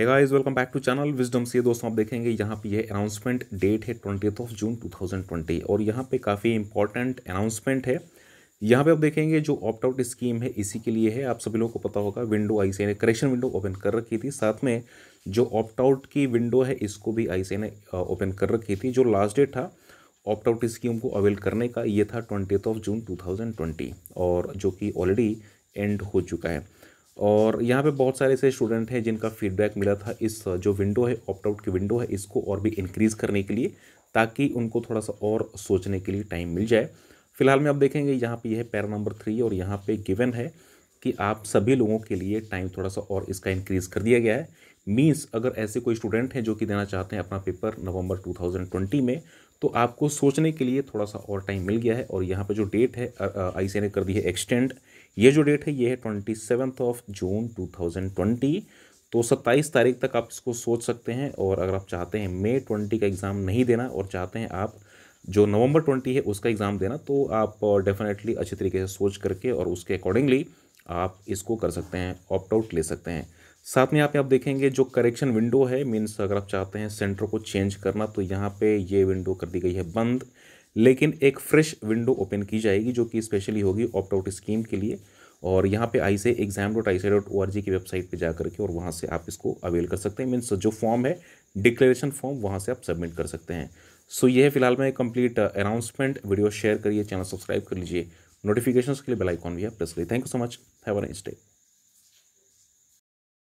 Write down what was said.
है guys welcome back to channel wisdom से दोस्तों आप देखेंगे यहाँ पे ये अनाउंसमेंट डेट है ट्वेंटी ऑफ जून 2020 और यहाँ पे काफ़ी इंपॉर्टेंट अनाउंसमेंट है यहाँ पे आप देखेंगे जो ऑप्ट आउट स्कीम है इसी के लिए है आप सभी लोगों को पता होगा विंडो आई ने करेक्शन विंडो ओपन कर रखी थी साथ में जो ऑप्ट आउट की विंडो है इसको भी आई ने ओपन कर रखी थी जो लास्ट डेट था ऑप्ट आउट स्कीम को अवेल करने का ये था ट्वेंटी ऑफ जून टू और जो कि ऑलरेडी एंड हो चुका है और यहाँ पे बहुत सारे ऐसे स्टूडेंट हैं जिनका फीडबैक मिला था इस जो विंडो है ऑप्ट आउट की विंडो है इसको और भी इंक्रीज़ करने के लिए ताकि उनको थोड़ा सा और सोचने के लिए टाइम मिल जाए फिलहाल में आप देखेंगे यहाँ पे यह है पैरा नंबर थ्री और यहाँ पे गिवन है कि आप सभी लोगों के लिए टाइम थोड़ा सा और इसका इंक्रीज़ कर दिया गया है मीन्स अगर ऐसे कोई स्टूडेंट हैं जो कि देना चाहते हैं अपना पेपर नवंबर 2020 में तो आपको सोचने के लिए थोड़ा सा और टाइम मिल गया है और यहाँ पर जो डेट है आई ने कर दी है एक्सटेंड ये जो डेट है ये है twenty seventh of June two thousand twenty तो सत्ताईस तारीख तक आप इसको सोच सकते हैं और अगर आप चाहते हैं मे ट्वेंटी का एग्ज़ाम नहीं देना और चाहते हैं आप जो नवंबर ट्वेंटी है उसका एग्ज़ाम देना तो आप डेफिनेटली अच्छे तरीके से सोच करके और उसके अकॉर्डिंगली आप इसको कर सकते हैं ऑप्ट आउट ले सकते हैं साथ में यहाँ पे आप देखेंगे जो करेक्शन विंडो है मीन्स अगर आप चाहते हैं सेंटर को चेंज करना तो यहाँ पे ये विंडो कर दी गई है बंद लेकिन एक फ्रेश विंडो ओपन की जाएगी जो कि स्पेशली होगी ऑप्ट आउट स्कीम के लिए और यहाँ पे आई से exam dot I C dot O R G की वेबसाइट पे जा करके और वहाँ से आप इसको अवेल कर सकते हैं मीन्स जो फॉर्म है डिक्लेरेशन फॉर्म वहाँ से आप सबमिट कर सकते हैं सो so, ये है फिलहाल में कंप्लीट अनाउंसमेंट वीडियो शेयर करिए चैनल सब्सक्राइब कर लीजिए नोटिफिकेशन के लिए बेलाइकॉन भी आप प्रेस करिए thank you so much have a nice day